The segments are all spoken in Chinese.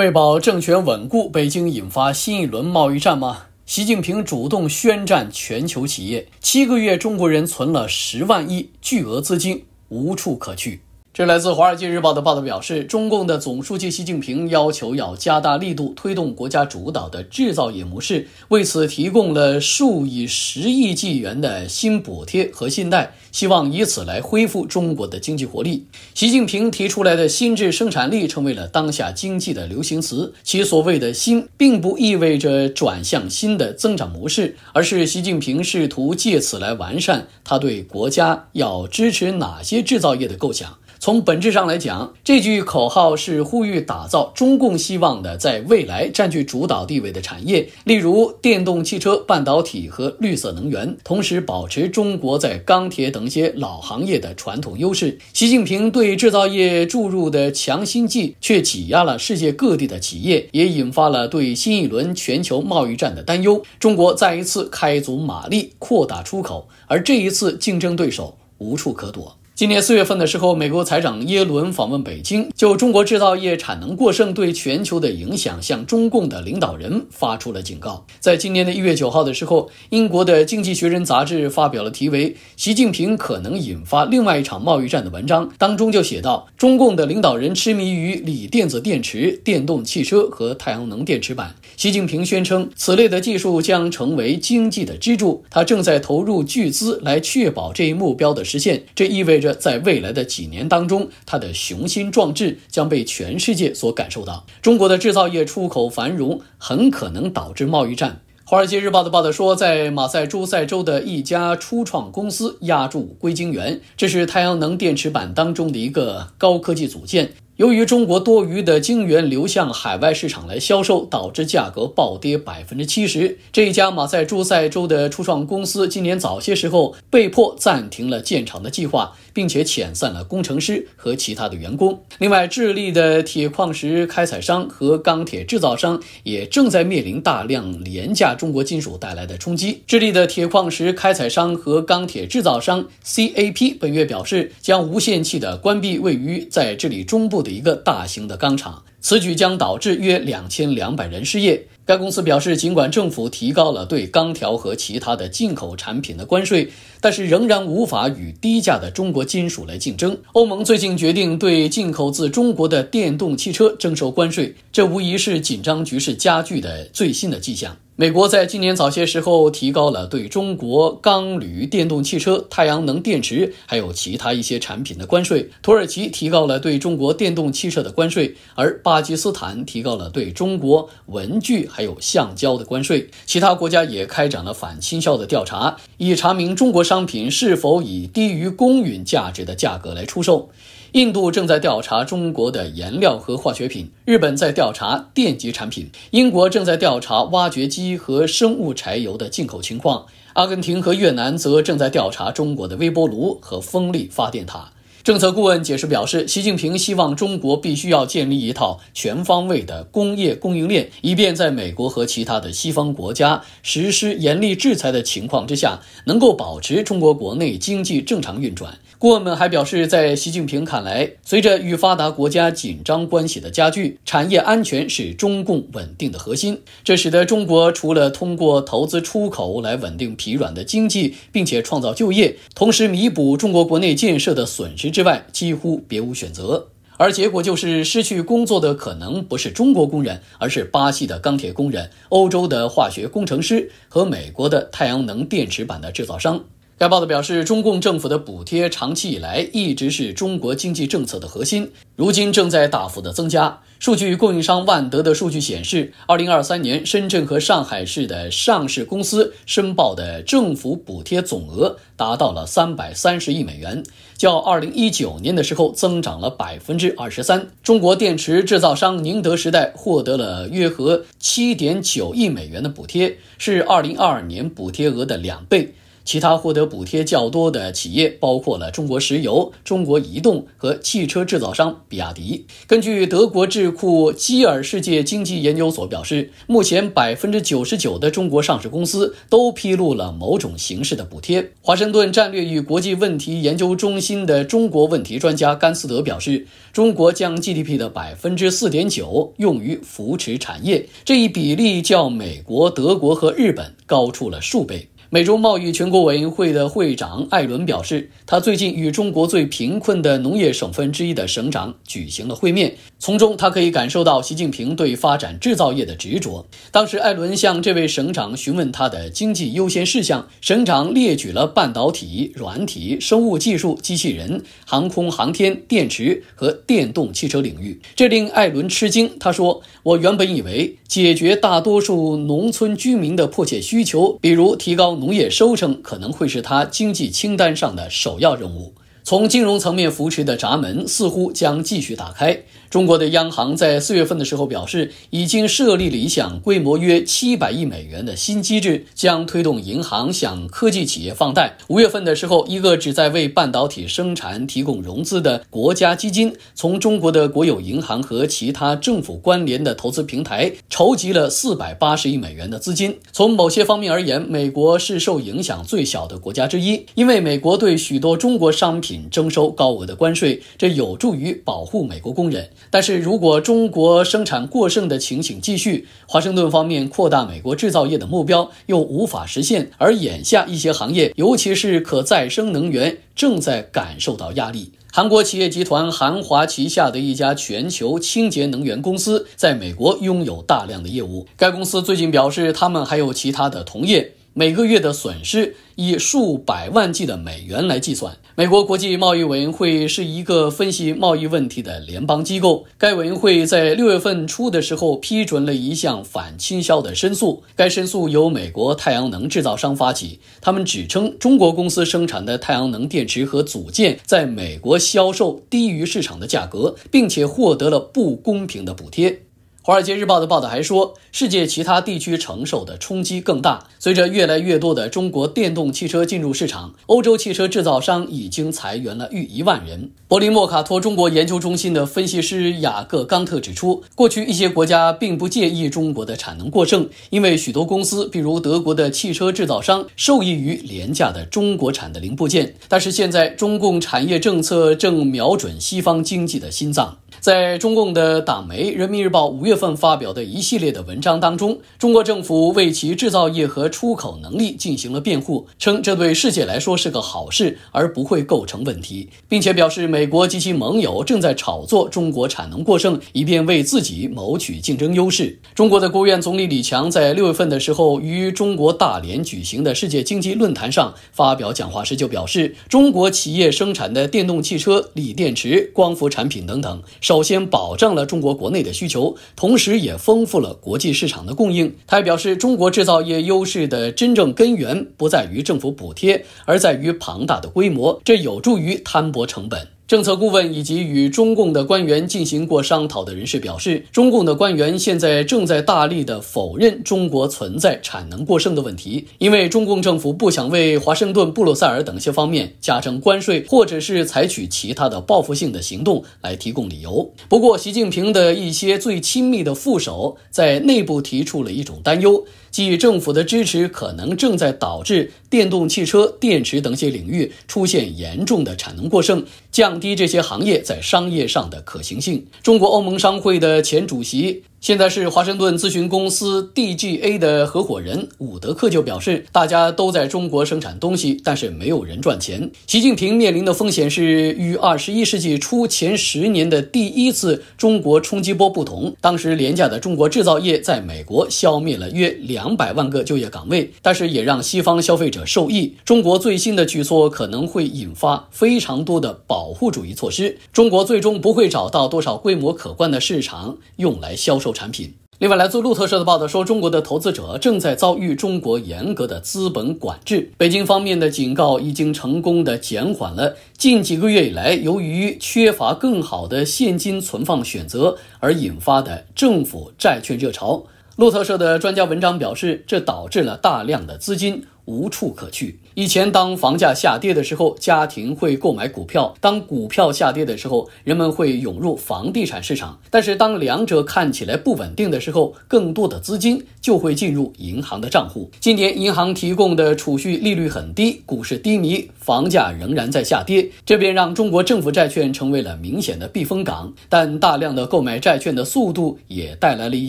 为保政权稳固，北京引发新一轮贸易战吗？习近平主动宣战全球企业，七个月中国人存了十万亿巨额资金，无处可去。这来自《华尔街日报》的报道表示，中共的总书记习近平要求要加大力度推动国家主导的制造业模式，为此提供了数以十亿计元的新补贴和信贷，希望以此来恢复中国的经济活力。习近平提出来的“新制生产力”成为了当下经济的流行词，其所谓的“新”并不意味着转向新的增长模式，而是习近平试图借此来完善他对国家要支持哪些制造业的构想。从本质上来讲，这句口号是呼吁打造中共希望的在未来占据主导地位的产业，例如电动汽车、半导体和绿色能源，同时保持中国在钢铁等一些老行业的传统优势。习近平对制造业注入的强心剂，却挤压了世界各地的企业，也引发了对新一轮全球贸易战的担忧。中国再一次开足马力扩大出口，而这一次竞争对手无处可躲。今年四月份的时候，美国财长耶伦访问北京，就中国制造业产能过剩对全球的影响，向中共的领导人发出了警告。在今年的一月九号的时候，英国的《经济学人》杂志发表了题为《习近平可能引发另外一场贸易战》的文章，当中就写到，中共的领导人痴迷于锂电子电池、电动汽车和太阳能电池板。习近平宣称，此类的技术将成为经济的支柱。他正在投入巨资来确保这一目标的实现。这意味着，在未来的几年当中，他的雄心壮志将被全世界所感受到。中国的制造业出口繁荣很可能导致贸易战。《华尔街日报》的报道说，在马赛诸塞州的一家初创公司押注硅晶圆，这是太阳能电池板当中的一个高科技组件。由于中国多余的晶圆流向海外市场来销售，导致价格暴跌百分之七十。这家马赛诸塞州的初创公司今年早些时候被迫暂停了建厂的计划。并且遣散了工程师和其他的员工。另外，智利的铁矿石开采商和钢铁制造商也正在面临大量廉价中国金属带来的冲击。智利的铁矿石开采商和钢铁制造商 CAP 本月表示，将无限期的关闭位于在这里中部的一个大型的钢厂。此举将导致约两千两百人失业。该公司表示，尽管政府提高了对钢条和其他的进口产品的关税，但是仍然无法与低价的中国金属来竞争。欧盟最近决定对进口自中国的电动汽车征收关税，这无疑是紧张局势加剧的最新的迹象。美国在今年早些时候提高了对中国钢铝、电动汽车、太阳能电池，还有其他一些产品的关税。土耳其提高了对中国电动汽车的关税，而巴基斯坦提高了对中国文具还有橡胶的关税。其他国家也开展了反倾销的调查，以查明中国商品是否以低于公允价值的价格来出售。印度正在调查中国的颜料和化学品，日本在调查电极产品，英国正在调查挖掘机和生物柴油的进口情况，阿根廷和越南则正在调查中国的微波炉和风力发电塔。政策顾问解释表示，习近平希望中国必须要建立一套全方位的工业供应链，以便在美国和其他的西方国家实施严厉制裁的情况之下，能够保持中国国内经济正常运转。顾问们还表示，在习近平看来，随着与发达国家紧张关系的加剧，产业安全是中共稳定的核心。这使得中国除了通过投资出口来稳定疲软的经济，并且创造就业，同时弥补中国国内建设的损失。之外几乎别无选择，而结果就是失去工作的可能不是中国工人，而是巴西的钢铁工人、欧洲的化学工程师和美国的太阳能电池板的制造商。该报的表示，中共政府的补贴长期以来一直是中国经济政策的核心，如今正在大幅的增加。数据供应商万德的数据显示，二零二三年深圳和上海市的上市公司申报的政府补贴总额达到了三百三十亿美元。较二零一九年的时候增长了百分之二十三。中国电池制造商宁德时代获得了约合七点九亿美元的补贴，是二零二二年补贴额的两倍。其他获得补贴较多的企业包括了中国石油、中国移动和汽车制造商比亚迪。根据德国智库基尔世界经济研究所表示，目前百分之九十九的中国上市公司都披露了某种形式的补贴。华盛顿战略与国际问题研究中心的中国问题专家甘斯德表示，中国将 GDP 的百分之四点九用于扶持产业，这一比例较美国、德国和日本高出了数倍。美中贸易全国委员会的会长艾伦表示，他最近与中国最贫困的农业省份之一的省长举行了会面，从中他可以感受到习近平对发展制造业的执着。当时，艾伦向这位省长询问他的经济优先事项，省长列举了半导体、软体、生物技术、机器人、航空航天、电池和电动汽车领域，这令艾伦吃惊。他说：“我原本以为。”解决大多数农村居民的迫切需求，比如提高农业收成，可能会是他经济清单上的首要任务。从金融层面扶持的闸门似乎将继续打开。中国的央行在四月份的时候表示，已经设立了一项规模约七百亿美元的新机制，将推动银行向科技企业放贷。五月份的时候，一个旨在为半导体生产提供融资的国家基金，从中国的国有银行和其他政府关联的投资平台筹集了四百八十亿美元的资金。从某些方面而言，美国是受影响最小的国家之一，因为美国对许多中国商品征收高额的关税，这有助于保护美国工人。但是如果中国生产过剩的情形继续，华盛顿方面扩大美国制造业的目标又无法实现，而眼下一些行业，尤其是可再生能源，正在感受到压力。韩国企业集团韩华旗下的一家全球清洁能源公司，在美国拥有大量的业务。该公司最近表示，他们还有其他的同业。每个月的损失以数百万计的美元来计算。美国国际贸易委员会是一个分析贸易问题的联邦机构。该委员会在六月份初的时候批准了一项反倾销的申诉。该申诉由美国太阳能制造商发起，他们指称中国公司生产的太阳能电池和组件在美国销售低于市场的价格，并且获得了不公平的补贴。《华尔街日报》的报道还说，世界其他地区承受的冲击更大。随着越来越多的中国电动汽车进入市场，欧洲汽车制造商已经裁员了逾一万人。柏林莫卡托中国研究中心的分析师雅各冈特指出，过去一些国家并不介意中国的产能过剩，因为许多公司，比如德国的汽车制造商，受益于廉价的中国产的零部件。但是现在，中共产业政策正瞄准西方经济的心脏。在中共的党媒《人民日报》五月份发表的一系列的文章当中，中国政府为其制造业和出口能力进行了辩护，称这对世界来说是个好事，而不会构成问题，并且表示美国及其盟友正在炒作中国产能过剩，以便为自己谋取竞争优势。中国的国务院总理李强在六月份的时候，于中国大连举行的世界经济论坛上发表讲话时就表示，中国企业生产的电动汽车、锂电池、光伏产品等等。首先保障了中国国内的需求，同时也丰富了国际市场的供应。他还表示，中国制造业优势的真正根源不在于政府补贴，而在于庞大的规模，这有助于摊薄成本。政策顾问以及与中共的官员进行过商讨的人士表示，中共的官员现在正在大力的否认中国存在产能过剩的问题，因为中共政府不想为华盛顿、布鲁塞尔等一些方面加征关税，或者是采取其他的报复性的行动来提供理由。不过，习近平的一些最亲密的副手在内部提出了一种担忧。即政府的支持可能正在导致电动汽车、电池等些领域出现严重的产能过剩，降低这些行业在商业上的可行性。中国欧盟商会的前主席。现在是华盛顿咨询公司 DGA 的合伙人伍德克就表示，大家都在中国生产东西，但是没有人赚钱。习近平面临的风险是与二十一世纪初前十年的第一次中国冲击波不同，当时廉价的中国制造业在美国消灭了约两百万个就业岗位，但是也让西方消费者受益。中国最新的举措可能会引发非常多的保护主义措施，中国最终不会找到多少规模可观的市场用来销售。产品。另外，来自路透社的报道说，中国的投资者正在遭遇中国严格的资本管制。北京方面的警告已经成功的减缓了近几个月以来，由于缺乏更好的现金存放选择而引发的政府债券热潮。路透社的专家文章表示，这导致了大量的资金。无处可去。以前，当房价下跌的时候，家庭会购买股票；当股票下跌的时候，人们会涌入房地产市场。但是，当两者看起来不稳定的时候，更多的资金就会进入银行的账户。今年，银行提供的储蓄利率很低，股市低迷，房价仍然在下跌，这便让中国政府债券成为了明显的避风港。但大量的购买债券的速度也带来了一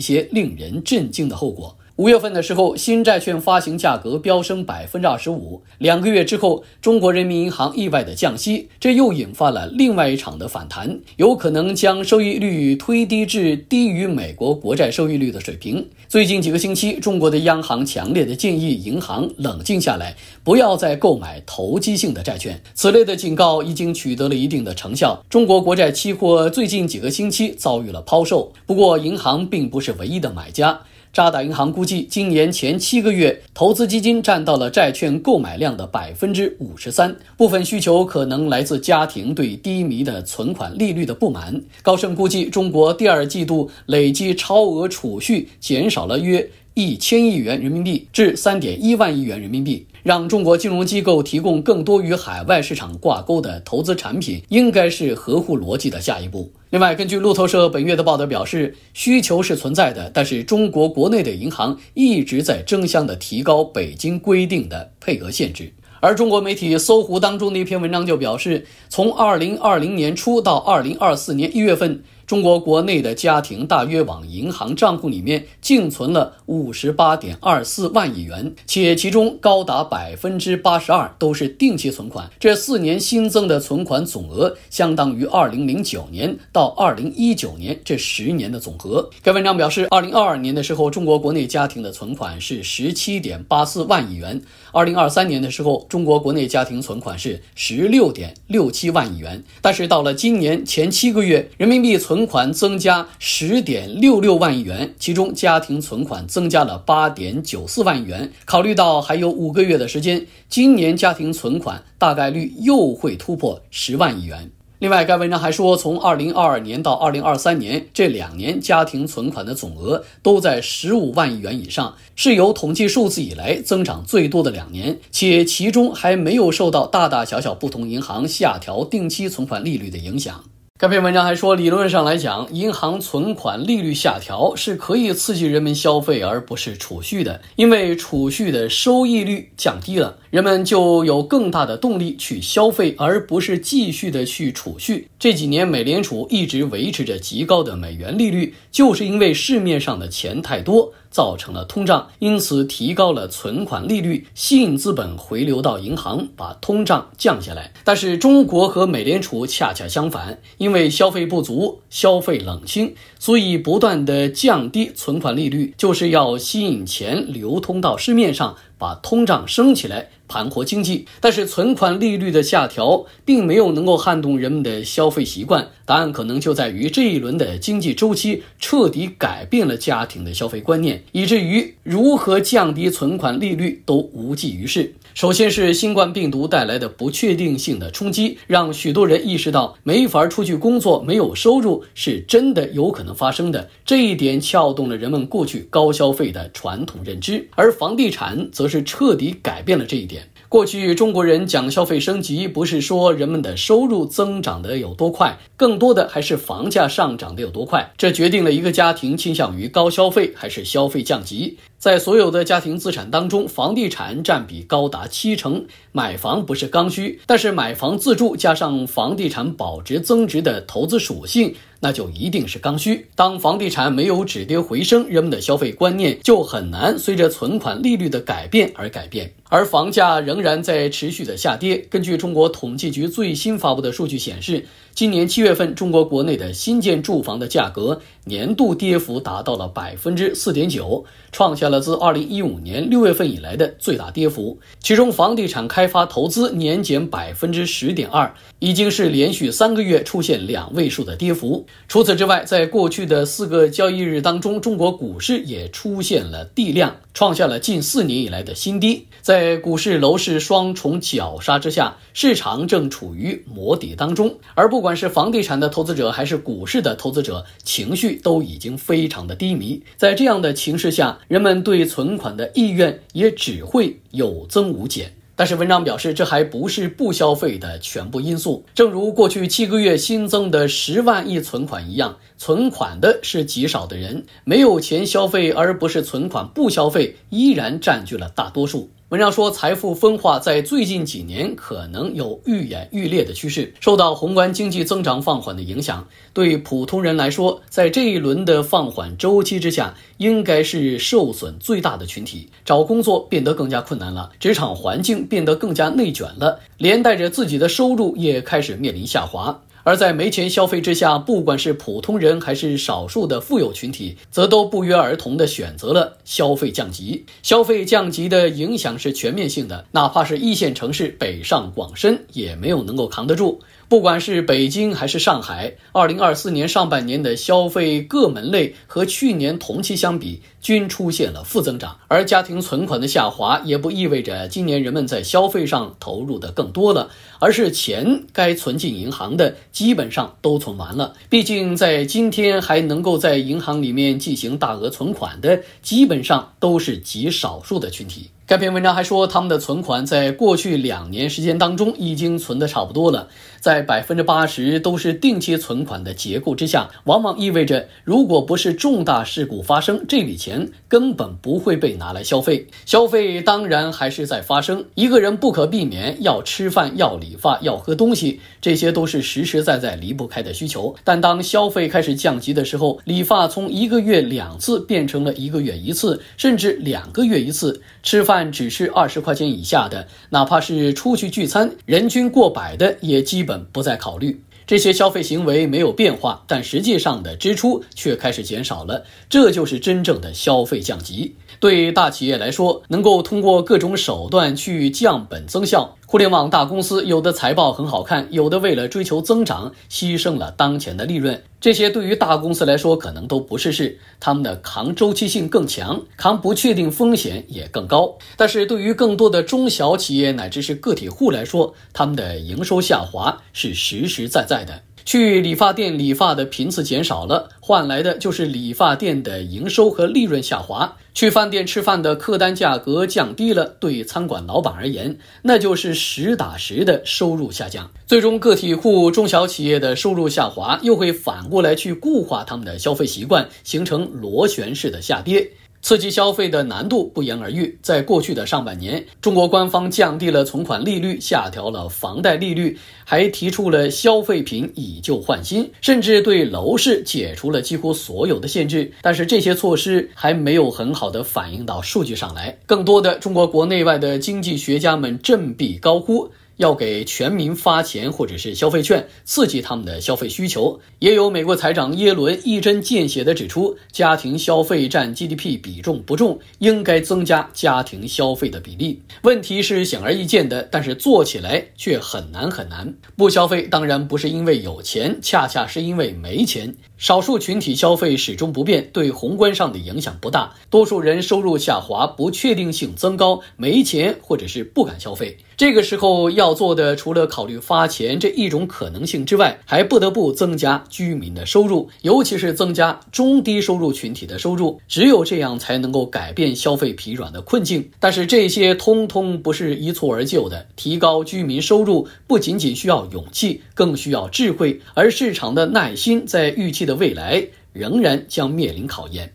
些令人震惊的后果。五月份的时候，新债券发行价格飙升百分之二十五。两个月之后，中国人民银行意外的降息，这又引发了另外一场的反弹，有可能将收益率推低至低于美国国债收益率的水平。最近几个星期，中国的央行强烈的建议银行冷静下来，不要再购买投机性的债券。此类的警告已经取得了一定的成效。中国国债期货最近几个星期遭遇了抛售，不过银行并不是唯一的买家。渣打银行估计，今年前七个月，投资基金占到了债券购买量的百分之五十三。部分需求可能来自家庭对低迷的存款利率的不满。高盛估计，中国第二季度累计超额储蓄减少了约一千亿元人民币至三点一万亿元人民币。让中国金融机构提供更多与海外市场挂钩的投资产品，应该是合乎逻辑的下一步。另外，根据路透社本月的报道表示，需求是存在的，但是中国国内的银行一直在争相的提高北京规定的配额限制。而中国媒体搜狐当中的一篇文章就表示，从二零二零年初到二零二四年一月份。中国国内的家庭大约往银行账户里面净存了五十八点二四万亿元，且其中高达百分之八十二都是定期存款。这四年新增的存款总额相当于二零零九年到二零一九年这十年的总和。该文章表示，二零二二年的时候，中国国内家庭的存款是十七点八四万亿元。二零二三年的时候，中国国内家庭存款是十六点六七万亿元，但是到了今年前七个月，人民币存款增加十点六六万亿元，其中家庭存款增加了八点九四万亿元。考虑到还有五个月的时间，今年家庭存款大概率又会突破十万亿元。另外，该文章还说，从二零二二年到二零二三年这两年，家庭存款的总额都在十五万亿元以上，是有统计数字以来增长最多的两年，且其中还没有受到大大小小不同银行下调定期存款利率的影响。这篇文章还说，理论上来讲，银行存款利率下调是可以刺激人们消费，而不是储蓄的。因为储蓄的收益率降低了，人们就有更大的动力去消费，而不是继续的去储蓄。这几年，美联储一直维持着极高的美元利率，就是因为市面上的钱太多。造成了通胀，因此提高了存款利率，吸引资本回流到银行，把通胀降下来。但是中国和美联储恰恰相反，因为消费不足、消费冷清，所以不断的降低存款利率，就是要吸引钱流通到市面上。把通胀升起来，盘活经济。但是存款利率的下调，并没有能够撼动人们的消费习惯。答案可能就在于这一轮的经济周期彻底改变了家庭的消费观念，以至于如何降低存款利率都无济于事。首先是新冠病毒带来的不确定性的冲击，让许多人意识到没法出去工作、没有收入是真的有可能发生的。这一点撬动了人们过去高消费的传统认知，而房地产则是彻底改变了这一点。过去中国人讲消费升级，不是说人们的收入增长的有多快，更多的还是房价上涨的有多快。这决定了一个家庭倾向于高消费还是消费降级。在所有的家庭资产当中，房地产占比高达七成。买房不是刚需，但是买房自住加上房地产保值增值的投资属性。那就一定是刚需。当房地产没有止跌回升，人们的消费观念就很难随着存款利率的改变而改变，而房价仍然在持续的下跌。根据中国统计局最新发布的数据显示，今年七月份中国国内的新建住房的价格。年度跌幅达到了百分之四点九，创下了自二零一五年六月份以来的最大跌幅。其中，房地产开发投资年减百分之十点二，已经是连续三个月出现两位数的跌幅。除此之外，在过去的四个交易日当中，中国股市也出现了地量，创下了近四年以来的新低。在股市、楼市双重绞杀之下，市场正处于磨底当中。而不管是房地产的投资者，还是股市的投资者，情绪。都已经非常的低迷，在这样的情势下，人们对存款的意愿也只会有增无减。但是，文章表示，这还不是不消费的全部因素。正如过去七个月新增的十万亿存款一样，存款的是极少的人，没有钱消费，而不是存款不消费，依然占据了大多数。文章说，财富分化在最近几年可能有愈演愈烈的趋势。受到宏观经济增长放缓的影响，对普通人来说，在这一轮的放缓周期之下，应该是受损最大的群体。找工作变得更加困难了，职场环境变得更加内卷了，连带着自己的收入也开始面临下滑。而在没钱消费之下，不管是普通人还是少数的富有群体，则都不约而同地选择了消费降级。消费降级的影响是全面性的，哪怕是一线城市北上广深也没有能够扛得住。不管是北京还是上海，二零二四年上半年的消费各门类和去年同期相比。均出现了负增长，而家庭存款的下滑也不意味着今年人们在消费上投入的更多了，而是钱该存进银行的基本上都存完了。毕竟在今天还能够在银行里面进行大额存款的，基本上都是极少数的群体。该篇文章还说，他们的存款在过去两年时间当中已经存的差不多了，在百分之八十都是定期存款的结构之下，往往意味着如果不是重大事故发生，这笔钱。根本不会被拿来消费，消费当然还是在发生。一个人不可避免要吃饭、要理发、要喝东西，这些都是实实在在离不开的需求。但当消费开始降级的时候，理发从一个月两次变成了一个月一次，甚至两个月一次；吃饭只是二十块钱以下的，哪怕是出去聚餐，人均过百的也基本不再考虑。这些消费行为没有变化，但实际上的支出却开始减少了，这就是真正的消费降级。对大企业来说，能够通过各种手段去降本增效。互联网大公司有的财报很好看，有的为了追求增长牺牲了当前的利润。这些对于大公司来说可能都不是事，他们的抗周期性更强，抗不确定风险也更高。但是对于更多的中小企业乃至是个体户来说，他们的营收下滑是实实在在的。去理发店理发的频次减少了，换来的就是理发店的营收和利润下滑。去饭店吃饭的客单价格降低了，对餐馆老板而言，那就是实打实的收入下降。最终，个体户、中小企业的收入下滑，又会反过来去固化他们的消费习惯，形成螺旋式的下跌。刺激消费的难度不言而喻。在过去的上半年，中国官方降低了存款利率，下调了房贷利率，还提出了消费品以旧换新，甚至对楼市解除了几乎所有的限制。但是这些措施还没有很好的反映到数据上来。更多的中国国内外的经济学家们振臂高呼。要给全民发钱或者是消费券，刺激他们的消费需求。也有美国财长耶伦一针见血地指出，家庭消费占 GDP 比重不重，应该增加家庭消费的比例。问题是显而易见的，但是做起来却很难很难。不消费当然不是因为有钱，恰恰是因为没钱。少数群体消费始终不变，对宏观上的影响不大。多数人收入下滑，不确定性增高，没钱或者是不敢消费。这个时候要做的，除了考虑发钱这一种可能性之外，还不得不增加居民的收入，尤其是增加中低收入群体的收入。只有这样，才能够改变消费疲软的困境。但是这些通通不是一蹴而就的，提高居民收入不仅仅需要勇气，更需要智慧，而市场的耐心在预期的未来仍然将面临考验。